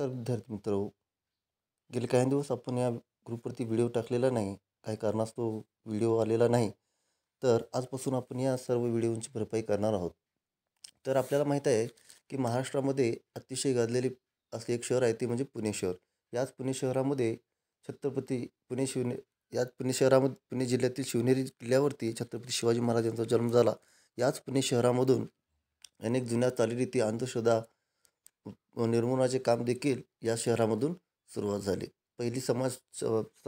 नमस्कार विद्यार्थी मित्र गेले काही दिवस आपण या ग्रुपवरती व्हिडिओ टाकलेला नाही काही कारणास्तव व्हिडिओ आलेला नाही तर आजपासून आपण या सर्व व्हिडिओंची भरपाई करणार आहोत तर आपल्याला माहीत आहे की महाराष्ट्रामध्ये अतिशय गाजलेले असले एक शहर आहे ते म्हणजे पुणे शहर याच पुणे शहरामध्ये छत्रपती पुणे शिवने याच पुणे शहरामध्ये पुणे जिल्ह्यातील शिवनेरी किल्ल्यावरती छत्रपती शिवाजी महाराजांचा जन्म झाला याच पुणे शहरामधून अनेक जुन्या चालीरीती अंधश्रद्धा निर्मूलनाचे काम देखील या शहरामधून सुरुवात झाली पहिली समाज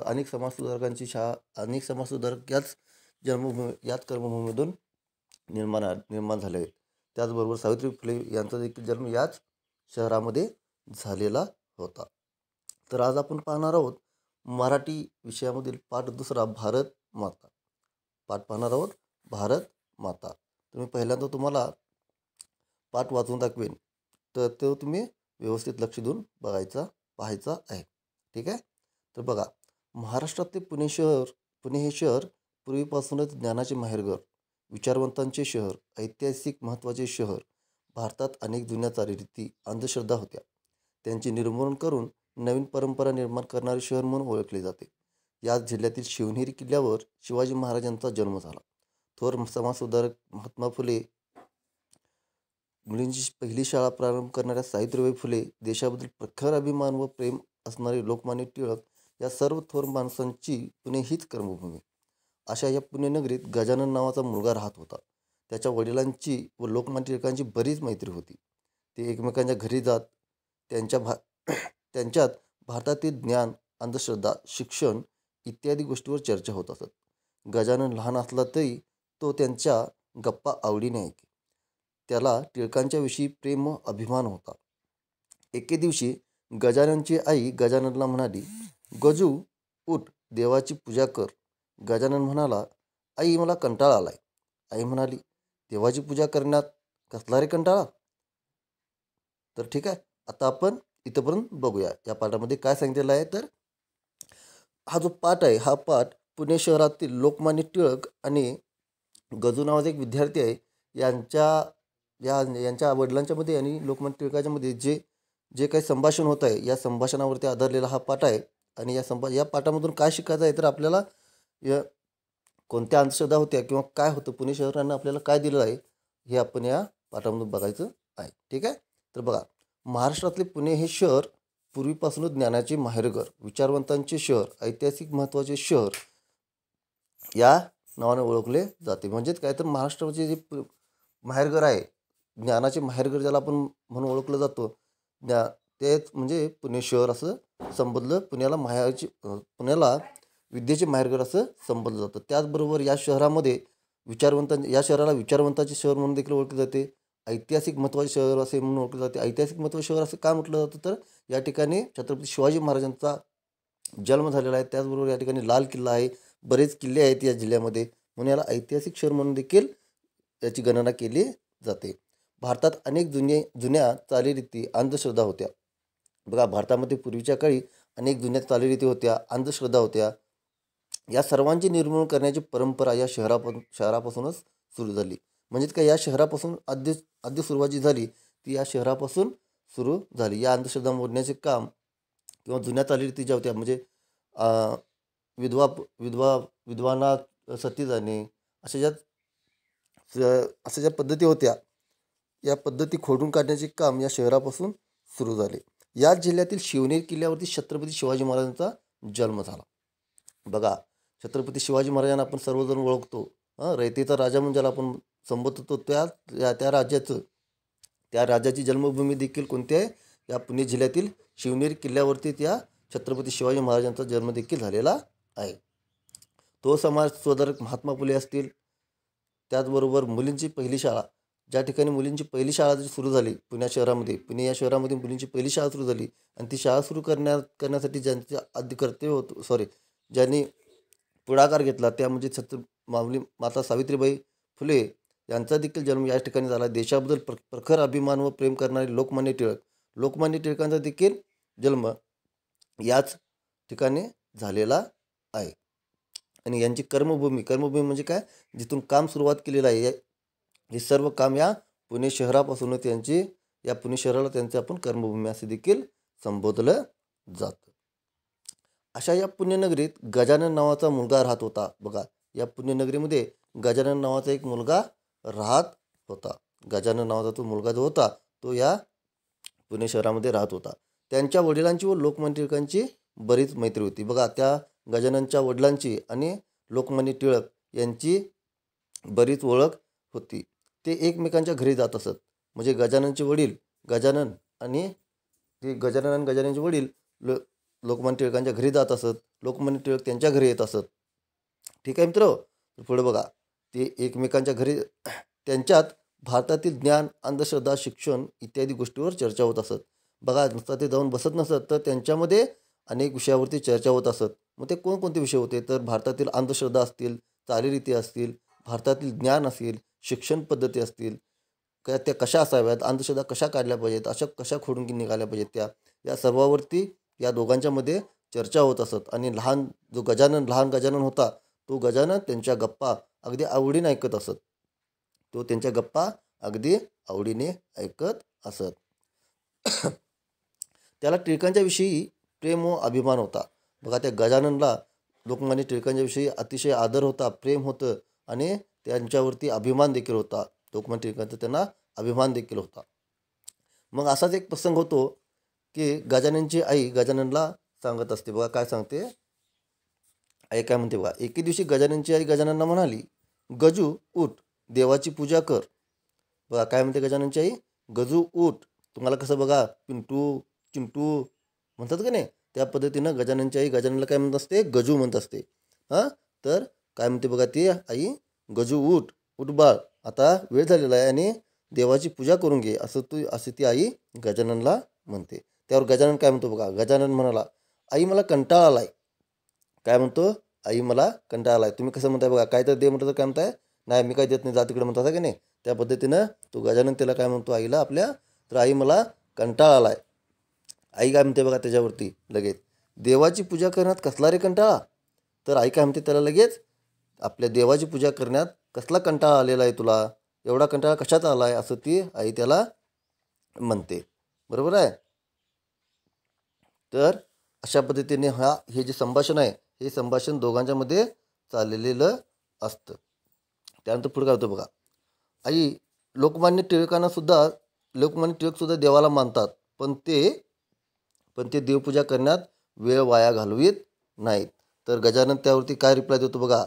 अनेक समाजसुधारकांची शाळा अनेक समाजसुधारक याच जन्मभूमी याच कर्मभूमीतून निर्माण निर्माण झाले आहेत त्याचबरोबर सावित्री फुले यांचा देखील जन्म याच शहरामध्ये झालेला होता तर आज आपण पाहणार आहोत मराठी विषयामधील पाठ दुसरा भारत माता पाठ पाहणार आहोत भारत माता तुम्ही पहिल्यांदा तुम्हाला पाठ वाचून दाखवेन तर तो तुम्ही व्यवस्थित लक्ष देऊन बघायचा पाहायचा आहे ठीक आहे तर बघा महाराष्ट्रातले पुणे शहर पुणे हे शहर पूर्वीपासूनच ज्ञानाचे माहेरघर विचारवंतांचे शहर ऐतिहासिक महत्त्वाचे शहर भारतात अनेक जुन्या चालीरीती अंधश्रद्धा होत्या त्यांचे निर्मूलन करून नवीन परंपरा निर्माण करणारे शहर म्हणून ओळखले जाते याच जिल्ह्यातील शिवनेरी किल्ल्यावर शिवाजी महाराजांचा जन्म झाला थोर समाजसुधारक महात्मा फुले मुलींची पहिली शाळा प्रारंभ करणाऱ्या सावित्रीबाई फुले देशाबद्दल प्रखर अभिमान व प्रेम असणारे लोकमान्य टिळक या सर्व थोर माणसांची पुणे हीच कर्मभूमी अशा या पुणे नगरीत गजानन नावाचा मुलगा राहत होता त्याच्या वडिलांची व लोकमान्य टिळकांची बरीच मैत्री होती ते एकमेकांच्या घरी जात त्यांच्या भा त्यांच्यात भारतातील ज्ञान अंधश्रद्धा शिक्षण इत्यादी गोष्टीवर चर्चा होत असत गजानन लहान असला तरी तो त्यांच्या गप्पा आवडीने ऐके त्याला टिळकांच्याविषयी प्रेम अभिमान होता एके दिवशी गजाननची आई गजाननला म्हणाली गजू उठ देवाची पूजा कर गजानन म्हणाला आई मला कंटाळा आलाय आई म्हणाली देवाची पूजा करण्यात कसला रे कंटाळा तर ठीक आहे आता आपण इथंपर्यंत बघूया या पाठामध्ये काय सांगितलेलं आहे तर हा जो पाठ आहे हा पाठ पुणे शहरातील लोकमान्य टिळक आणि गजू नावाचा एक विद्यार्थी आहे यांच्या या यांच्या वडिलांच्यामध्ये आणि लोकमान्य टिळकाच्यामध्ये जे जे काही संभाषण होत आहे या संभाषणावरती आधारलेला हा पाठ आहे आणि या संभा या पाठामधून काय शिकायचं आहे तर आपल्याला या कोणत्या अंधश्रद्धा होत्या किंवा काय होतं पुणे शहरांना आपल्याला काय दिलं आहे हे आपण या पाठामधून बघायचं आहे ठीक आहे तर बघा महाराष्ट्रातले पुणे हे शहर पूर्वीपासूनच ज्ञानाचे माहेरघर विचारवंतांचे शहर ऐतिहासिक महत्त्वाचे शहर या नावाने ओळखले जाते म्हणजेच काय तर महाराष्ट्रामध्ये जे माहेरघर आहे ज्ञानाचे माहेरघर ज्याला आपण म्हणून ओळखलं जातो ज्ञा तेच म्हणजे पुणे शहर असं संबोधलं पुण्याला माहेरचे पुण्याला विद्येचे माहेरघर असं संबोधलं जातं त्याचबरोबर या शहरामध्ये विचारवंतां या शहराला विचारवंताचे शहर म्हणून देखील ओळखले जाते ऐतिहासिक महत्त्वाचे शहर असे म्हणून ओळखले जाते ऐतिहासिक महत्त्व शहर असे का म्हटलं जातं तर या ठिकाणी छत्रपती शिवाजी महाराजांचा जन्म झालेला आहे त्याचबरोबर या ठिकाणी लाल किल्ला आहे बरेच किल्ले आहेत या जिल्ह्यामध्ये म्हणून याला ऐतिहासिक शहर म्हणून देखील याची गणना केली जाते भारतात अनेक जुने जुन्या चालीरीती अंधश्रद्धा होत्या बघा भारतामध्ये पूर्वीच्या काळी अनेक जुन्या चालीरीती होत्या अंधश्रद्धा होत्या या सर्वांची निर्मूलन करण्याची परंपरा या शहरापासून शहरापासूनच सुरू झाली म्हणजेच काय या शहरापासून आद्य आद्य सुरुवात जी झाली ती या शहरापासून सुरू झाली या अंधश्रद्धा मोडण्याचे काम किंवा जुन्या चालीरीती ज्या होत्या म्हणजे विधवा विधवा विधवांना सती जाणे अशा ज्या अशा ज्या पद्धती होत्या या पद्धती खोडून काढण्याचे काम या शहरापासून सुरू झाले याच जिल्ह्यातील शिवनेर किल्ल्यावरती छत्रपती शिवाजी महाराजांचा जन्म झाला बघा छत्रपती शिवाजी महाराजांना आपण सर्वजण ओळखतो हां रयतेचा राजा म्हणून ज्याला आपण संबोधतो त्या त्या त्या राज्याचं त्या राजाची जन्मभूमी देखील कोणती आहे या पुणे जिल्ह्यातील शिवनेर किल्ल्यावरती त्या छत्रपती शिवाजी महाराजांचा जन्म देखील झालेला आहे तो समाज सुधारक महात्मा फुले असतील त्याचबरोबर मुलींची पहिली शाळा ज्या ठिकाणी मुलींची पहिली शाळा जी सुरू झाली पुण्या शहरामध्ये पुणे या शहरामध्ये मुलींची पहिली शाळा सुरू झाली आणि ती शाळा सुरू करण्या करण्यासाठी ज्यांचे कर्तव्य होतं सॉरी ज्यांनी पुढाकार घेतला त्या म्हणजे छत्र माऊली माता सावित्रीबाई फुले यांचा देखील जन्म या ठिकाणी झाला देशाबद्दल प्र प्रखर अभिमान व प्रेम करणारे लोकमान्य टिळक लोकमान्य टिळकांचा देखील जन्म याच ठिकाणी झालेला आहे आणि यांची कर्मभूमी कर्मभूमी म्हणजे काय जिथून काम सुरुवात केलेलं आहे हे सर्व काम या पुणे शहरापासूनच त्यांची या पुणे शहराला त्यांचे आपण कर्मभूमी असे देखील संबोधलं जातं अशा या पुण्यनगरीत गजानन नावाचा मुलगा राहत होता बघा या पुण्यनगरीमध्ये गजानन नावाचा एक मुलगा राहत होता गजानन नावाचा तो मुलगा जो होता तो या पुणे शहरामध्ये राहत होता त्यांच्या वडिलांची व लोकमान्य टिळकांची बरीच मैत्री होती बघा त्या गजाननच्या वडिलांची आणि लोकमान्य टिळक यांची बरीच ओळख होती ते एकमेकांच्या घरी जात असत म्हणजे गजाननचे वडील गजानन आणि ते गजानन आणि गजाननचे वडील लो लोकमान्य टिळकांच्या घरी जात असत लोकमान्य टिळक त्यांच्या घरी येत असत ठीक आहे मित्र पुढे बघा ते एकमेकांच्या घरी त्यांच्यात भारतातील ज्ञान अंधश्रद्धा शिक्षण इत्यादी गोष्टीवर चर्चा होत असत बघा नुसता ते जाऊन बसत नसत तर त्यांच्यामध्ये अनेक विषयावरती चर्चा होत असत मग ते कोणकोणते विषय होते तर भारतातील अंधश्रद्धा असतील चालीरीती असतील भारतातील ज्ञान असेल शिक्षण पद्धती असतील का त्या कशा असाव्यात अंधश्रद्धा कशा काढल्या पाहिजेत अशा कशा खोडून निघाल्या पाहिजेत त्या या सर्वावरती या दोघांच्यामध्ये चर्चा होत असत आणि लहान जो गजानन लहान गजानन होता तो गजानन त्यांच्या गप्पा अगदी आवडीने ऐकत असत तो त्यांच्या गप्पा अगदी आवडीने ऐकत असत त्याला टिळकांच्याविषयी प्रेम व अभिमान होता बघा त्या गजाननला लोकमान्य टिळकांच्याविषयी अतिशय आदर होता प्रेम होतं आणि त्यांच्यावरती अभिमान देखील होता लोकमान टिळकांचा त्यांना अभिमान देखील होता मग असाच एक प्रसंग होतो की गजाननची आई गजाननला सांगत असते बघा काय सांगते आई काय म्हणते बघा एके दिवशी गजाननची आई गजाननला म्हणाली गजू उठ देवाची पूजा कर बघा काय म्हणते गजाननची आई गजू उठ तुम्हाला कसं बघा पिंटू चिंटू म्हणतात का नाही त्या पद्धतीनं गजाननची आई गजाननला काय म्हणत असते गजू म्हणत असते हां तर काय म्हणते बघा ती आई गजू उठ बाळ आता वेळ झालेला आहे आणि देवाची पूजा करून घे असं तू असे ती आई गजाननला म्हणते त्यावर गजानन काय म्हणतो बघा गजानन म्हणाला आई मला कंटाळा आलाय काय म्हणतो आई मला कंटाळा आलाय तुम्ही कसं म्हणताय बघा काय तर दे म्हटलं तर काय म्हणताय नाही मी काय देत नाही जा तिकडे म्हणता की नाही त्या पद्धतीनं तो गजानन त्याला काय म्हणतो आईला आपल्या तर आई मला कंटाळा आलाय आई काय म्हणते बघा त्याच्यावरती लगेच देवाची पूजा करण्यात कसला रे कंटाळा तर आई काय म्हणते त्याला लगेच आपल्या देवाची पूजा करण्यात कसला कंटाळा आलेला आहे तुला एवढा कंटाळा कशात आला आहे असं ती आई त्याला म्हणते बरोबर आहे तर अशा पद्धतीने हा हे जे संभाषण आहे हे संभाषण दोघांच्यामध्ये चाललेलं असतं त्यानंतर पुढे काय होतं बघा आई लोकमान्य टिळकांनासुद्धा लोकमान्य टिळकसुद्धा देवाला मानतात पण ते पण ते देवपूजा करण्यात वेळ वाया घालवीत नाहीत तर गजानन त्यावरती काय रिप्लाय देतो बघा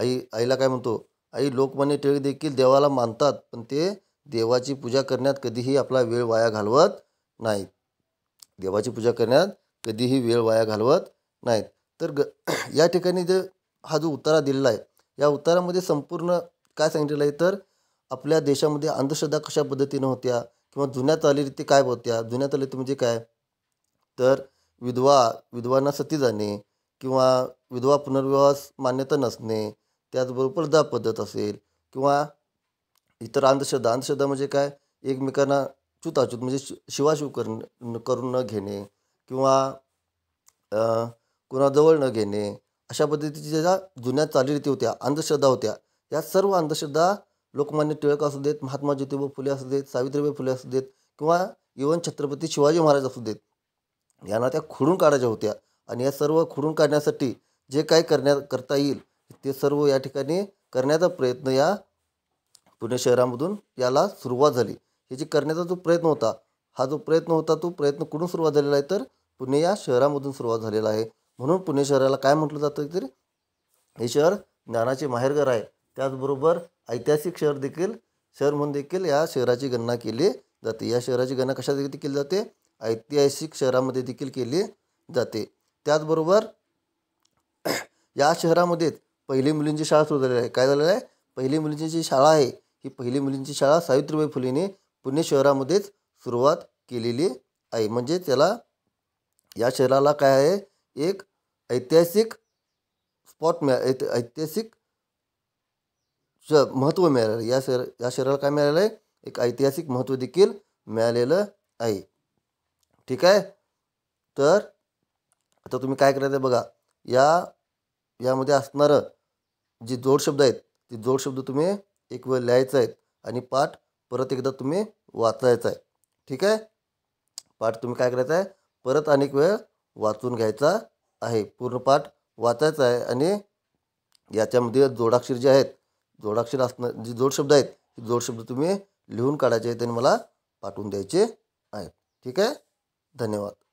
आई आईला काय म्हणतो आई लोकमान्य टिळक देखील देवाला मानतात पण ते देवाची पूजा करण्यात कधीही आपला वेळ वाया घालवत नाहीत देवाची पूजा करण्यात कधीही वेळ वाया घालवत नाहीत तर ग या ठिकाणी जे हा जो उतारा दिलेला आहे या उतारामध्ये संपूर्ण काय सांगितलेलं आहे तर आपल्या देशामध्ये अंधश्रद्धा कशा पद्धतीनं होत्या किंवा जुन्या चालीरीती काय होत्या जुन्या चालीरीती म्हणजे काय तर विधवा विधवांना सती जाणे किंवा विधवा पुनर्विवाहास मान्यता नसणे त्याचबरोबर दा पद्धत असेल किंवा इतर अंधश्रद्धा अंधश्रद्धा म्हणजे काय एकमेकांना चुताचूत म्हणजे शि शिवाशिव करून करून न घेणे किंवा कुणाजवळ न घेणे अशा पद्धतीच्या ज्या जुन्या चालीरीती होत्या अंधश्रद्धा होत्या या सर्व अंधश्रद्धा लोकमान्य टिळक असू देत महात्मा ज्योतिबा फुले असू देत सावित्रीबाई फुले असू देत किंवा इवन छत्रपती शिवाजी महाराज असू देत यांना त्या खुडून काढायच्या होत्या आणि या सर्व खुडून काढण्यासाठी जे काही करण्या करता येईल ते सर्व या ठिकाणी करण्याचा प्रयत्न या पुणे शहरामधून याला सुरुवात झाली हे करण्याचा जो प्रयत्न होता हा जो प्रयत्न होता तो प्रयत्न कुठून सुरुवात झालेला आहे तर पुणे या शहरामधून सुरुवात झालेला आहे म्हणून पुणे शहराला काय म्हटलं जातं तर हे शहर ज्ञानाचे माहेरघर आहे त्याचबरोबर ऐतिहासिक शहर देखील शहर म्हणून देखील या शहराची गणना केली जाते या शहराची गणना कशा देखील केली जाते ऐतिहासिक शहरामध्ये देखील केली जाते त्याचबरोबर या शहरामध्येच पहिली मुलींची शाळा सुरू झालेली आहे काय झालेलं आहे पहिली मुलींची जी शाळा आहे ही पहिली मुलींची शाळा सावित्रीबाई फुलेने पुणे शहरामध्येच सुरुवात केलेली आहे म्हणजे त्याला या शहराला काय आहे एक ऐतिहासिक स्पॉट मिळा ऐत ऐतिहासिक श महत्त्व मिळालेलं या शहर या शहराला काय मिळालेलं आहे एक ऐतिहासिक महत्त्व देखील मिळालेलं आहे ठीक आहे तर आता तुम्ही काय करायचं बघा या यामध्ये असणारं जे शब्द आहेत ते शब्द तुम्ही एक वेळ लिहायचं आहेत आणि पाठ परत एकदा तुम्ही वाचायचा आहे ठीक आहे पाठ तुम्ही काय करायचं आहे परत अनेक वेळ वाचून घ्यायचा आहे पूर्ण पाठ वाचायचा आहे आणि याच्यामध्ये जोडाक्षर जे आहेत जोडाक्षर असणं जे शब्द आहेत ते शब्द तुम्ही लिहून काढायचे आहेत आणि मला पाठवून द्यायचे आहेत ठीक आहे धन्यवाद